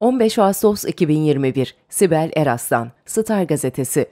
15 Ağustos 2021 Sibel Eraslan Star Gazetesi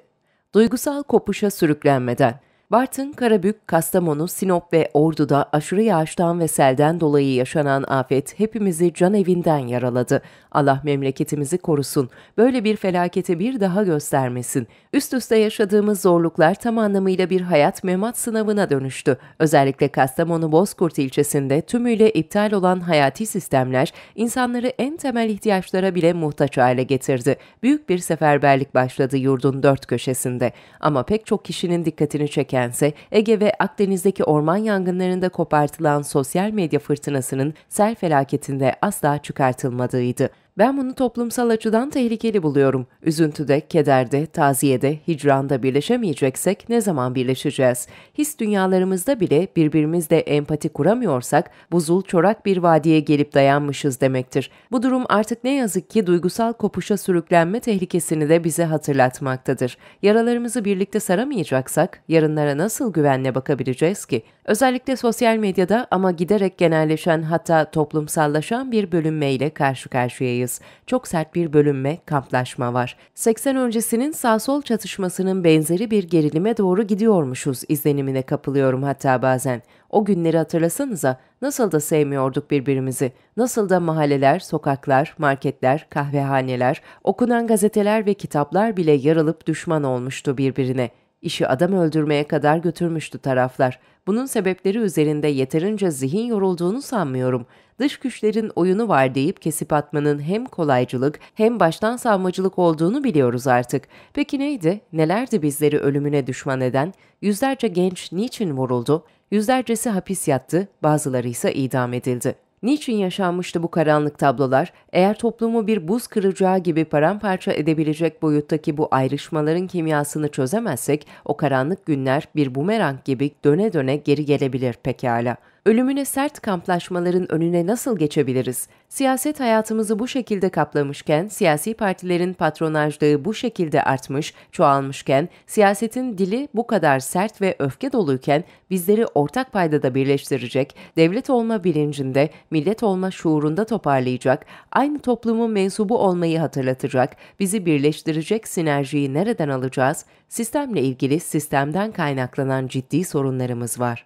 Duygusal kopuşa sürüklenmeden Bartın, Karabük, Kastamonu, Sinop ve Ordu'da aşırı yağıştan ve selden dolayı yaşanan afet hepimizi can evinden yaraladı. Allah memleketimizi korusun. Böyle bir felaketi bir daha göstermesin. Üst üste yaşadığımız zorluklar tam anlamıyla bir hayat memat sınavına dönüştü. Özellikle Kastamonu Bozkurt ilçesinde tümüyle iptal olan hayati sistemler insanları en temel ihtiyaçlara bile muhtaç hale getirdi. Büyük bir seferberlik başladı yurdun dört köşesinde. Ama pek çok kişinin dikkatini çeken gelirkense Ege ve Akdeniz'deki orman yangınlarında kopartılan sosyal medya fırtınasının sel felaketinde asla çıkartılmadığıydı. Ben bunu toplumsal açıdan tehlikeli buluyorum. Üzüntüde, kederde, taziyede, hicranda birleşemeyeceksek ne zaman birleşeceğiz? His dünyalarımızda bile birbirimizle empati kuramıyorsak buzul çorak bir vadiye gelip dayanmışız demektir. Bu durum artık ne yazık ki duygusal kopuşa sürüklenme tehlikesini de bize hatırlatmaktadır. Yaralarımızı birlikte saramayacaksak yarınlara nasıl güvenle bakabileceğiz ki? Özellikle sosyal medyada ama giderek genelleşen hatta toplumsallaşan bir bölünmeyle karşı karşıyayız karşıyız. Çok sert bir bölünme, kamplaşma var. 80 öncesinin sağ-sol çatışmasının benzeri bir gerilime doğru gidiyormuşuz izlenimine kapılıyorum hatta bazen. O günleri hatırlasanıza nasıl da sevmiyorduk birbirimizi. Nasıl da mahalleler, sokaklar, marketler, kahvehaneler, okunan gazeteler ve kitaplar bile yarılıp düşman olmuştu birbirine.'' İşi adam öldürmeye kadar götürmüştü taraflar. Bunun sebepleri üzerinde yeterince zihin yorulduğunu sanmıyorum. Dış güçlerin oyunu var deyip kesip atmanın hem kolaycılık hem baştan savmacılık olduğunu biliyoruz artık. Peki neydi? Nelerdi bizleri ölümüne düşman eden? Yüzlerce genç niçin vuruldu? Yüzlercesi hapis yattı, bazıları ise idam edildi. Niçin yaşanmıştı bu karanlık tablolar? Eğer toplumu bir buz kıracağı gibi paramparça edebilecek boyuttaki bu ayrışmaların kimyasını çözemezsek, o karanlık günler bir bumerang gibi döne döne geri gelebilir pekala.'' Ölümüne sert kamplaşmaların önüne nasıl geçebiliriz? Siyaset hayatımızı bu şekilde kaplamışken, siyasi partilerin patronajlığı bu şekilde artmış, çoğalmışken, siyasetin dili bu kadar sert ve öfke doluyken bizleri ortak paydada birleştirecek, devlet olma bilincinde, millet olma şuurunda toparlayacak, aynı toplumun mensubu olmayı hatırlatacak, bizi birleştirecek sinerjiyi nereden alacağız? Sistemle ilgili sistemden kaynaklanan ciddi sorunlarımız var.